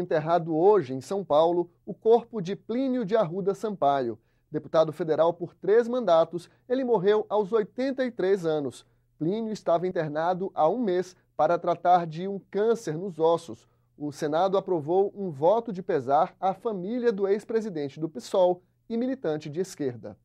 enterrado hoje, em São Paulo, o corpo de Plínio de Arruda Sampaio. Deputado federal por três mandatos, ele morreu aos 83 anos. Plínio estava internado há um mês para tratar de um câncer nos ossos. O Senado aprovou um voto de pesar à família do ex-presidente do PSOL e militante de esquerda.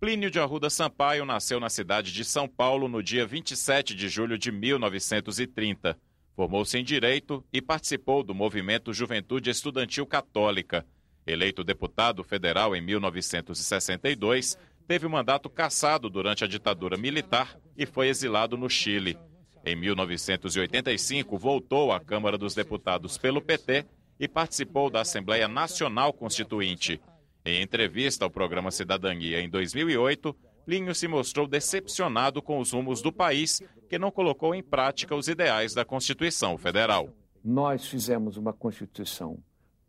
Plínio de Arruda Sampaio nasceu na cidade de São Paulo no dia 27 de julho de 1930. Formou-se em Direito e participou do movimento Juventude Estudantil Católica. Eleito deputado federal em 1962, teve o mandato cassado durante a ditadura militar e foi exilado no Chile. Em 1985, voltou à Câmara dos Deputados pelo PT e participou da Assembleia Nacional Constituinte. Em entrevista ao programa Cidadania em 2008, Linho se mostrou decepcionado com os rumos do país, que não colocou em prática os ideais da Constituição Federal. Nós fizemos uma Constituição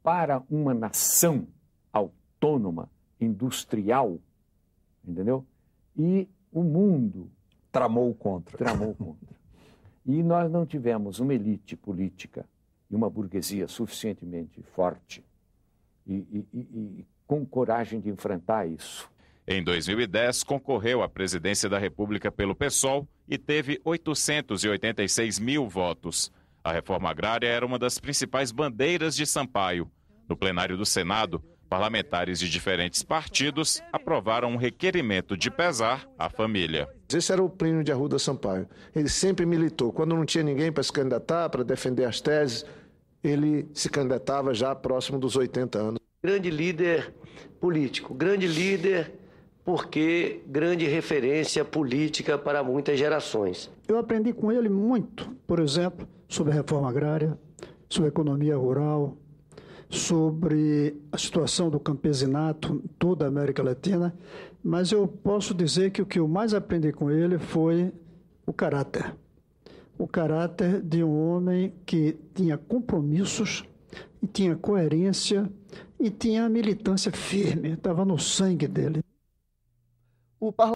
para uma nação autônoma, industrial, entendeu? E o mundo. Tramou contra. Tramou contra. E nós não tivemos uma elite política e uma burguesia suficientemente forte e, e, e, e com coragem de enfrentar isso. Em 2010, concorreu à presidência da República pelo PSOL e teve 886 mil votos. A reforma agrária era uma das principais bandeiras de Sampaio. No plenário do Senado, parlamentares de diferentes partidos aprovaram um requerimento de pesar à família. Esse era o Plínio de Arruda Sampaio. Ele sempre militou. Quando não tinha ninguém para se candidatar, para defender as teses, ele se candidatava já próximo dos 80 anos. Grande líder político, grande líder porque grande referência política para muitas gerações. Eu aprendi com ele muito, por exemplo, sobre a reforma agrária, sobre a economia rural, sobre a situação do campesinato em toda a América Latina, mas eu posso dizer que o que eu mais aprendi com ele foi o caráter. O caráter de um homem que tinha compromissos e tinha coerência e tinha militância firme, estava no sangue dele o parlamento